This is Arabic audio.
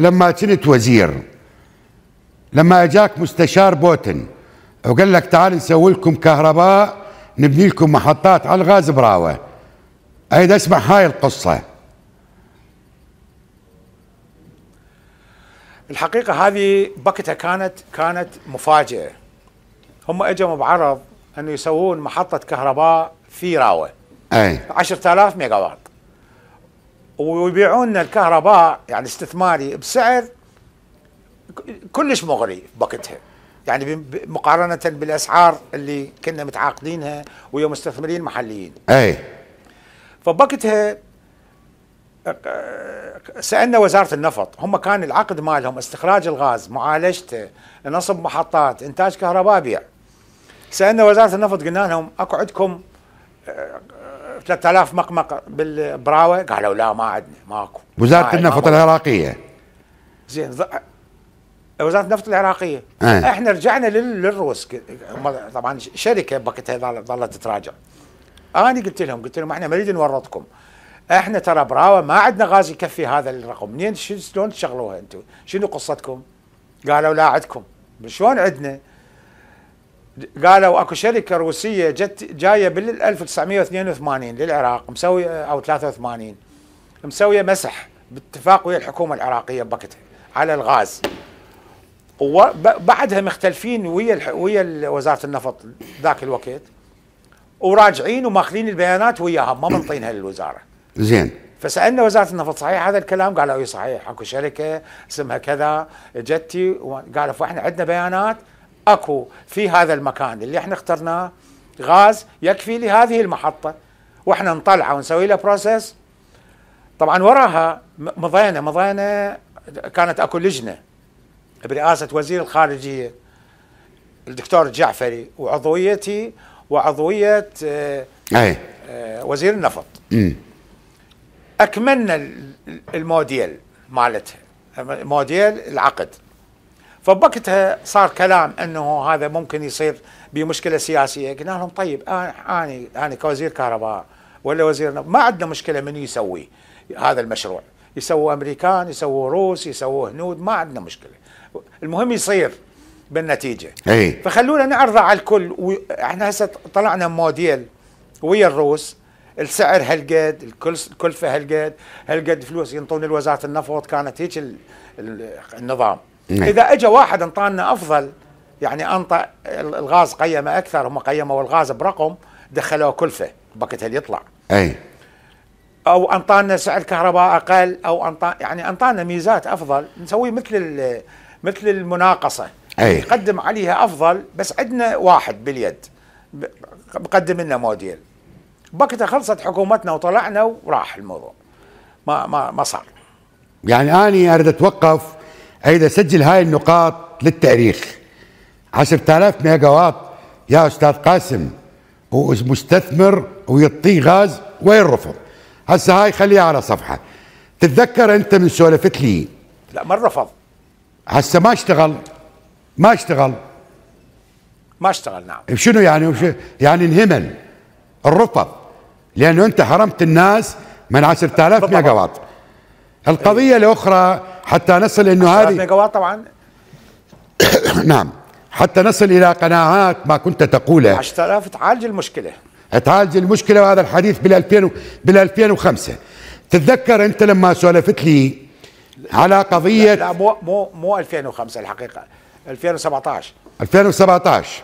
لما كنت وزير لما اجاك مستشار بوتن وقال لك تعال نسوي لكم كهرباء نبني لكم محطات على الغاز براوه ايد اسمع هاي القصه الحقيقه هذه بكتها كانت كانت مفاجئه هم اجوا بعرض انه يسوون محطه كهرباء في راوه اي 10000 ميجا وات ويبيعون الكهرباء يعني استثماري بسعر كلش مغري بوقتها يعني مقارنة بالأسعار اللي كنا متعاقدينها ويا مستثمرين محليين أي فبقتها سألنا وزارة النفط هم كان العقد مالهم استخراج الغاز معالجته نصب محطات إنتاج كهرباء بيع سألنا وزارة النفط قلنا لهم أكو عندكم 3000 مقمقه بالبراوه قالوا لا ما عندنا ماكو وزاره النفط العراقيه زين وزاره النفط العراقيه أه. احنا رجعنا للروس طبعا شركه بقتها ظلت تتراجع انا قلت لهم قلت لهم احنا ما نريد نورطكم احنا ترى براوه ما عندنا غاز يكفي هذا الرقم منين شلون تشغلوها انتم شنو قصتكم قالوا لا عندكم شلون عندنا قالوا اكو شركه روسيه جت جايه بال 1982 للعراق مسويه او 83 مسويه مسح باتفاق ويا الحكومه العراقيه بوقتها على الغاز وبعدها مختلفين ويا ويا وزاره النفط ذاك الوقت وراجعين وماخذين البيانات وياهم ما منطينها للوزاره. زين. فسالنا وزاره النفط صحيح هذا الكلام؟ قالوا اي صحيح اكو شركه اسمها كذا جتي قالوا فاحنا عندنا بيانات اكو في هذا المكان اللي احنا اخترناه غاز يكفي لهذه المحطه واحنا نطلعه ونسوي له بروسيس طبعا وراها مضينا مضينا كانت اكو لجنه برئاسه وزير الخارجيه الدكتور الجعفري وعضويتي وعضويه آه، أي. آه، وزير النفط م. اكملنا الموديل مالتها موديل العقد فبوقتها صار كلام انه هذا ممكن يصير بمشكله سياسيه قلنا لهم طيب آه، انا انا, يعني كوزير كهرباء ولا وزير ما عندنا مشكله من يسوي هذا المشروع يسووا امريكان يسووا روس يسووا هنود ما عندنا مشكله المهم يصير بالنتيجه أي. فخلونا نعرضه على الكل احنا هسه طلعنا موديل ويا الروس السعر هالقد الكلفه هالقد هالقد فلوس ينطون الوزاره النفط كانت هيك النظام نعم. اذا اجى واحد انطانا افضل يعني انطى الغاز قيمه اكثر هم قيموا الغاز برقم دخلوه كلفه بكت اللي يطلع اي او انطانا سعر كهرباء اقل او انطانا يعني انطانا ميزات افضل نسوي مثل مثل المناقصه أي. نقدم عليها افضل بس عندنا واحد باليد بقدم لنا موديل بكتة خلصت حكومتنا وطلعنا وراح الموضوع ما ما ما صار يعني اني اريد اتوقف ايضا سجل هاي النقاط للتاريخ 10000 ميجا واط يا استاذ قاسم ومستثمر ويطي غاز وين رفض هسه هاي خليها على صفحه تتذكر انت من سولفت لي لا ما رفض هسه ما اشتغل ما اشتغل ما اشتغل نعم شنو يعني وش يعني انهمل الرفض لانه انت حرمت الناس من 10000 ميجا واط القضيه الاخرى حتى نصل انه هذه ميجاوات طبعا نعم حتى نصل الى قناعات ما كنت تقوله 10000 تعالج المشكله تعالج المشكله وهذا الحديث بال 2000 بال 2005 تتذكر انت لما سولفت لي على قضيه لا, لا مو مو مو 2005 الحقيقه 2017 2017